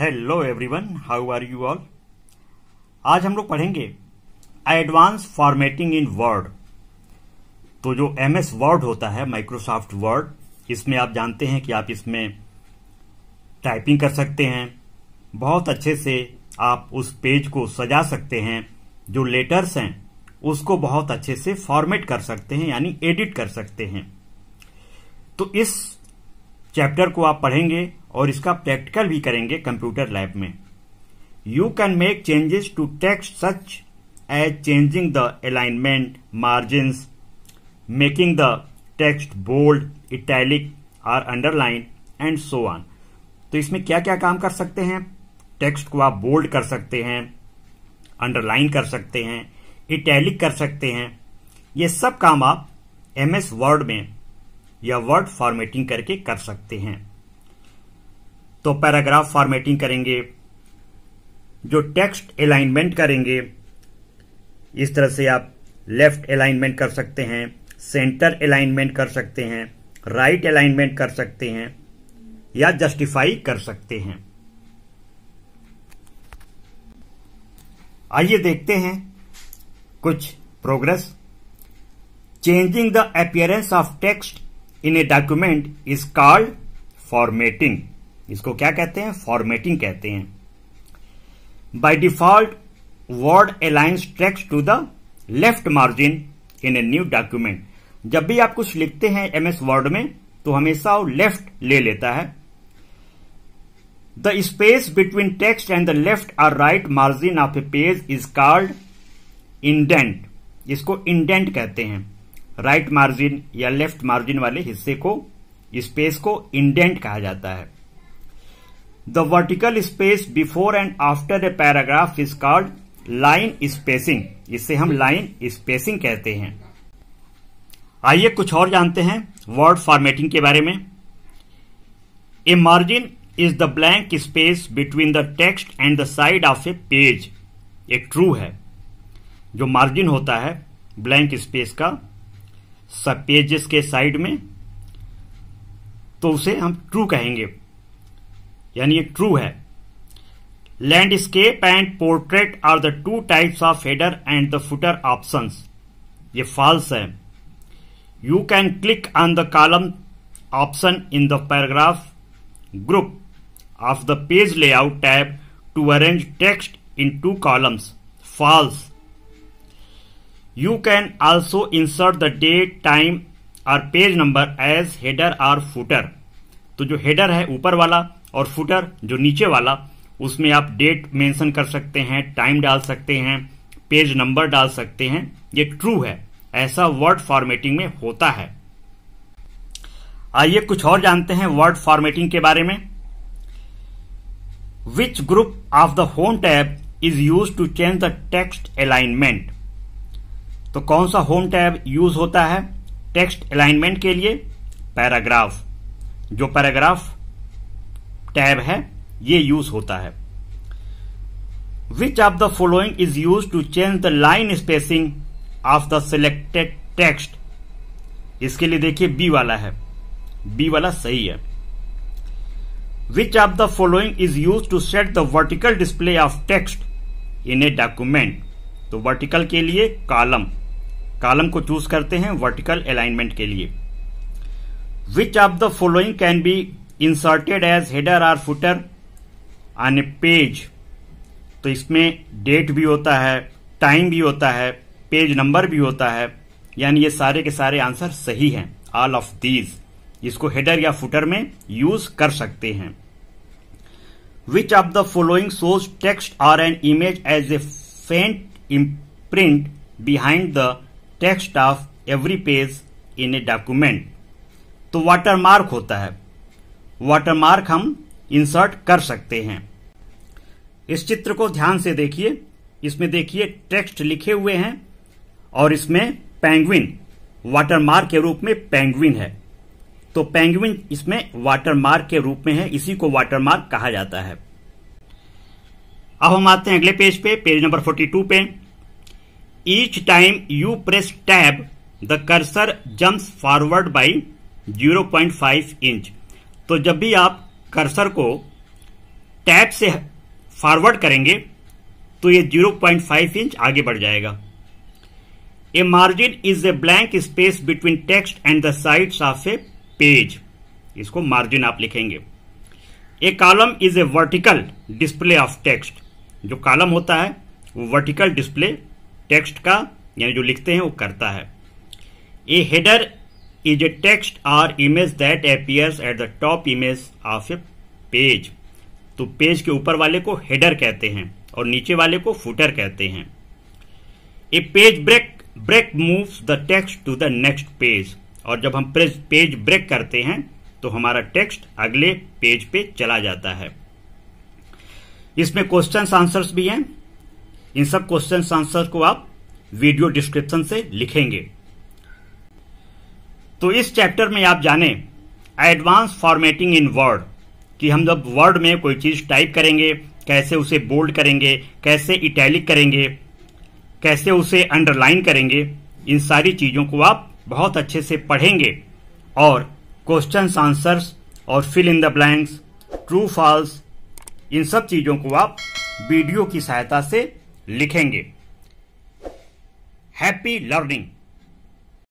hello everyone how are you all आज हम लोग पढ़ेंगे एडवांस फॉर्मेटिंग इन वर्ड तो जो एम एस वर्ड होता है माइक्रोसॉफ्ट वर्ड इसमें आप जानते हैं कि आप इसमें टाइपिंग कर सकते हैं बहुत अच्छे से आप उस पेज को सजा सकते हैं जो लेटर्स हैं उसको बहुत अच्छे से फॉर्मेट कर सकते हैं यानी एडिट कर सकते हैं तो इस चैप्टर को आप पढ़ेंगे और इसका प्रैक्टिकल भी करेंगे कंप्यूटर लैब में you can make changes to text such as changing the alignment margins making the text bold italic or underline and so on तो इसमें क्या क्या काम कर सकते हैं टेक्स्ट को आप बोल्ड कर सकते हैं अंडरलाइन कर सकते हैं इटैलिक कर सकते हैं ये सब काम आप एम एस वर्ड में या वर्ड फॉर्मेटिंग करके कर सकते हैं तो पैराग्राफ फॉर्मेटिंग करेंगे जो टेक्स्ट अलाइनमेंट करेंगे इस तरह से आप लेफ्ट अलाइनमेंट कर सकते हैं सेंटर अलाइनमेंट कर सकते हैं राइट right अलाइनमेंट कर सकते हैं या जस्टिफाई कर सकते हैं आइए देखते हैं कुछ progress changing the appearance of text in a document is called formatting इसको क्या कहते हैं फॉर्मेटिंग कहते हैं by default Word aligns text to the left margin in a new document जब भी आप कुछ लिखते हैं एमएस वर्ड में तो हमेशा वो लेफ्ट ले लेता है the space between text and the left or right margin of a page is called indent इसको इंडेंट कहते हैं राइट right मार्जिन या लेफ्ट मार्जिन वाले हिस्से को स्पेस को इंडेंट कहा जाता है the vertical space before and after a paragraph is called line spacing इसे हम लाइन स्पेसिंग कहते हैं आइए कुछ और जानते हैं वर्ड फॉर्मेटिंग के बारे में a margin is the blank space between the text and the side of a page एक ट्रू है जो मार्जिन होता है ब्लैंक स्पेस का सब पेजेस के साइड में तो उसे हम ट्रू कहेंगे यानी ये ट्रू है landscape and portrait are the two types of header and the footer options ये फॉल्स है you can click on the column option in the paragraph group of the page layout tab to arrange text in two columns false you can also insert the date time और page number as header और footer तो जो header है ऊपर वाला और footer जो नीचे वाला उसमें आप डेट मेंशन कर सकते हैं टाइम डाल सकते हैं पेज नंबर डाल सकते हैं ये ट्रू है ऐसा वर्ड फॉर्मेटिंग में होता है आइए कुछ और जानते हैं वर्ड फॉर्मेटिंग के बारे में which group of the home tab is use to change the text alignment तो कौन सा होम टैब यूज होता है टेक्स्ट अलाइनमेंट के लिए पैराग्राफ जो पैराग्राफ टैब है ये यूज होता है which of the following is use to change the line spacing of the selected text इसके लिए देखिए बी वाला है बी वाला सही है which of the following is use to set the vertical display of text in a document तो vertical के लिए कॉलम कॉलम को चूज करते हैं वर्टिकल अलाइनमेंट के लिए which of the following can be inserted as header or footer on a page तो इसमें डेट भी होता है टाइम भी होता है पेज नंबर भी होता है यानी ये सारे के सारे आंसर सही हैं ऑल ऑफ दीज इसको हेडर या फुटर में यूज कर सकते हैं which of the following shows text or an image as a faint imprint behind the text of every page in a document तो वाटरमार्क होता है वाटरमार्क हम इंसर्ट कर सकते हैं इस चित्र को ध्यान से देखिए इसमें देखिए टेक्स्ट लिखे हुए हैं और इसमें पेंगुइन वाटरमार्क के रूप में पेंगुइन है तो पेंगुइन इसमें वाटरमार्क के रूप में है इसी को वाटरमार्क कहा जाता है अब हम आते हैं अगले पेज पे पेज नंबर 42 पे each time you press tab the cursor jumps forward by 0.5 inch तो जब भी आप कर्सर को टैब से फॉरवर्ड करेंगे तो ये 0.5 इंच आगे बढ़ जाएगा a margin is a blank space between text and the sides of a page इसको मार्जिन आप लिखेंगे a column is a vertical display of text जो कॉलम होता है वो वर्टिकल डिस्प्ले टेक्स्ट का यानी जो लिखते हैं वो करता है a header is a text or image that appears at the top image of a page तो पेज के ऊपर वाले को हेडर कहते हैं और नीचे वाले को फुटर कहते हैं a page break break moves the text to the next page और जब हम पेज ब्रेक करते हैं तो हमारा टेक्स्ट अगले पेज पे चला जाता है इसमें क्वेश्चन आंसर्स भी हैं इन सब क्वेश्चन आंसर को आप वीडियो डिस्क्रिप्शन से लिखेंगे तो इस चैप्टर में आप जाने एडवांस फॉर्मेटिंग इन वर्ड कि हम जब वर्ड में कोई चीज़ टाइप करेंगे कैसे उसे बोल्ड करेंगे कैसे इटैलिक करेंगे कैसे उसे अंडरलाइन करेंगे इन सारी चीज़ों को आप बहुत अच्छे से पढ़ेंगे और क्वेश्चन आंसर्स और fill in the blanks true false इन सब चीज़ों को आप वीडियो की सहायता से लिखेंगे हैप्पी लर्निंग